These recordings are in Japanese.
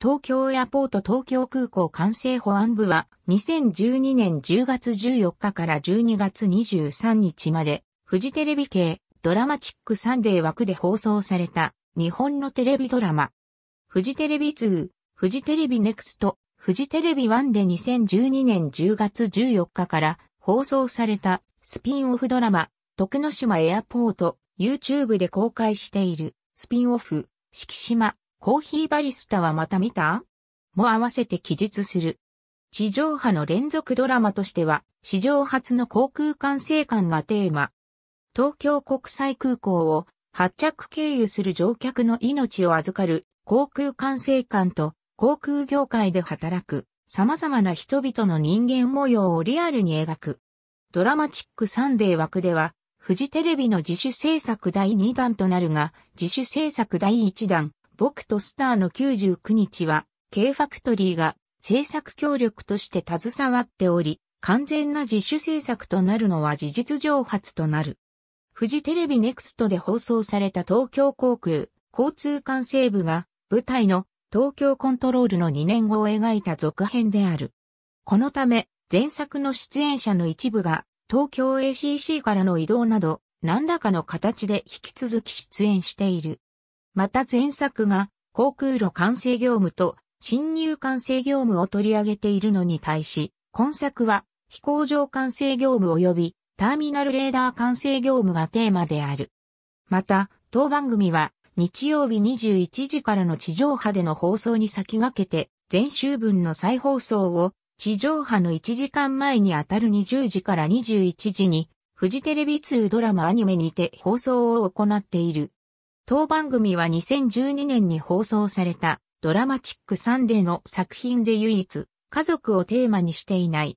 東京エアポート東京空港管制保安部は2012年10月14日から12月23日までフジテレビ系ドラマチックサンデー枠で放送された日本のテレビドラマフジテレビ2、フジテレビネクスト、フジテレビ1で2012年10月14日から放送されたスピンオフドラマ徳之島エアポート YouTube で公開しているスピンオフ四季島コーヒーバリスタはまた見たも合わせて記述する。地上波の連続ドラマとしては、史上初の航空管制官がテーマ。東京国際空港を発着経由する乗客の命を預かる航空管制官と航空業界で働く様々な人々の人間模様をリアルに描く。ドラマチックサンデー枠では、フジテレビの自主制作第2弾となるが、自主制作第1弾、僕とスターの99日は、K ファクトリーが制作協力として携わっており、完全な自主制作となるのは事実上発となる。富士テレビネクストで放送された東京航空交通管制部が舞台の東京コントロールの2年後を描いた続編である。このため前作の出演者の一部が東京 ACC からの移動など何らかの形で引き続き出演している。また前作が航空路管制業務と侵入管制業務を取り上げているのに対し、今作は飛行場管制業務及びターミナルレーダー管制業務がテーマである。また、当番組は日曜日21時からの地上波での放送に先駆けて、前週分の再放送を地上波の1時間前にあたる20時から21時に、フジテレビ2ドラマアニメにて放送を行っている。当番組は2012年に放送されたドラマチックサンデーの作品で唯一家族をテーマにしていない。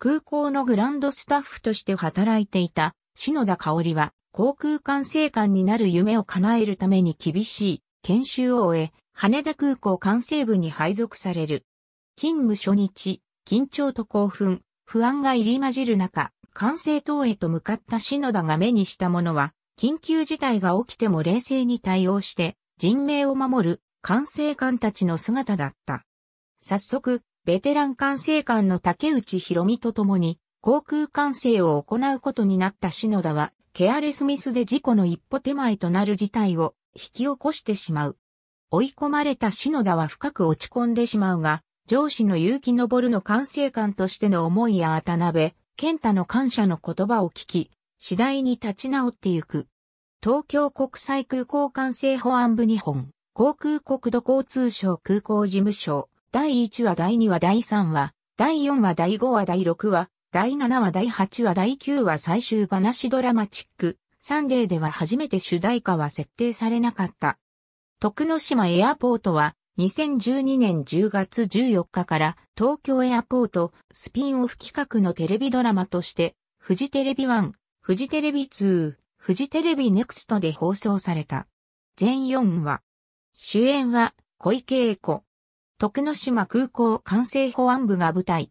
空港のグランドスタッフとして働いていた篠田香織は航空管制官になる夢を叶えるために厳しい研修を終え、羽田空港管制部に配属される。勤務初日、緊張と興奮、不安が入り混じる中、管制塔へと向かった篠田が目にしたものは、緊急事態が起きても冷静に対応して人命を守る管制官たちの姿だった。早速、ベテラン管制官の竹内博美と共に航空管制を行うことになった篠田はケアレスミスで事故の一歩手前となる事態を引き起こしてしまう。追い込まれた篠田は深く落ち込んでしまうが、上司の結城昇の管制官としての思いや渡辺、健太の感謝の言葉を聞き、次第に立ち直ってゆく。東京国際空港管制保安部日本、航空国土交通省空港事務所、第1話第2話第3話、第4話第5話第6話、第7話第8話第9話最終話ドラマチック、サンデーでは初めて主題歌は設定されなかった。徳之島エアポートは、2012年10月14日から東京エアポートスピンオフ企画のテレビドラマとして、フジテレビ1、フジテレビ2、フジテレビネクストで放送された。全4話。主演は小池栄子。徳之島空港管制保安部が舞台。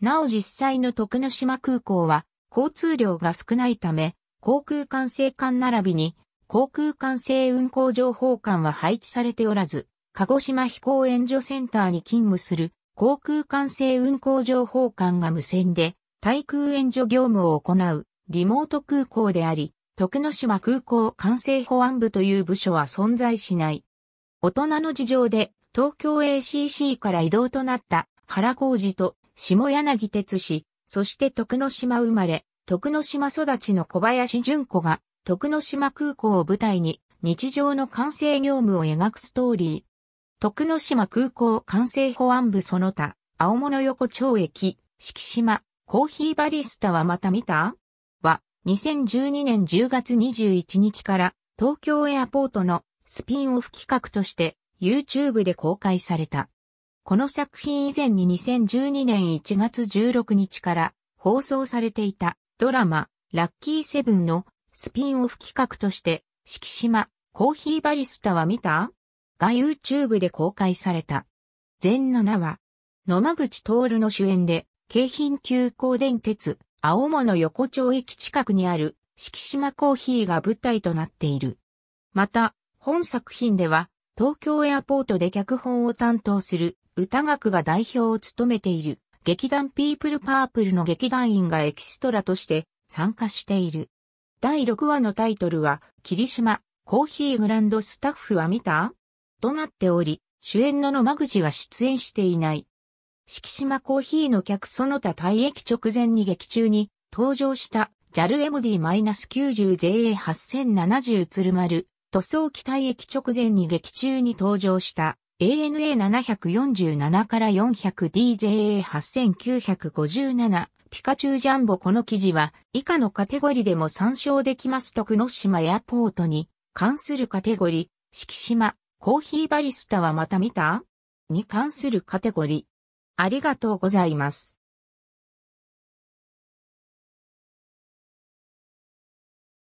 なお実際の徳之島空港は交通量が少ないため、航空管制艦並びに航空管制運航情報官は配置されておらず、鹿児島飛行援助センターに勤務する航空管制運航情報官が無線で対空援助業務を行うリモート空港であり、徳之島空港管制保安部という部署は存在しない。大人の事情で東京 ACC から移動となった原浩二と下柳哲氏、そして徳之島生まれ、徳之島育ちの小林淳子が徳之島空港を舞台に日常の管制業務を描くストーリー。徳之島空港管制保安部その他、青物横丁駅、敷島、コーヒーバリスタはまた見た2012年10月21日から東京エアポートのスピンオフ企画として YouTube で公開された。この作品以前に2012年1月16日から放送されていたドラマラッキーセブンのスピンオフ企画として四季島コーヒーバリスタは見たが YouTube で公開された。全7話。野間口徹の主演で京浜急行電鉄青物横丁駅近くにある敷島コーヒーが舞台となっている。また、本作品では、東京エアポートで脚本を担当する歌学が代表を務めている劇団ピープルパープルの劇団員がエキストラとして参加している。第6話のタイトルは、霧島、コーヒーグランドスタッフは見たとなっており、主演の野間口は出演していない。四季島コーヒーの客その他退役直前に劇中に登場した JALMD-90JA8070 鶴丸、塗装機退役直前に劇中に登場した ANA747 から 400DJA8957 ピカチュウジャンボこの記事は以下のカテゴリでも参照できます徳之島エアポートに関するカテゴリ、四季島、コーヒーバリスタはまた見たに関するカテゴリ、ありがとうございます。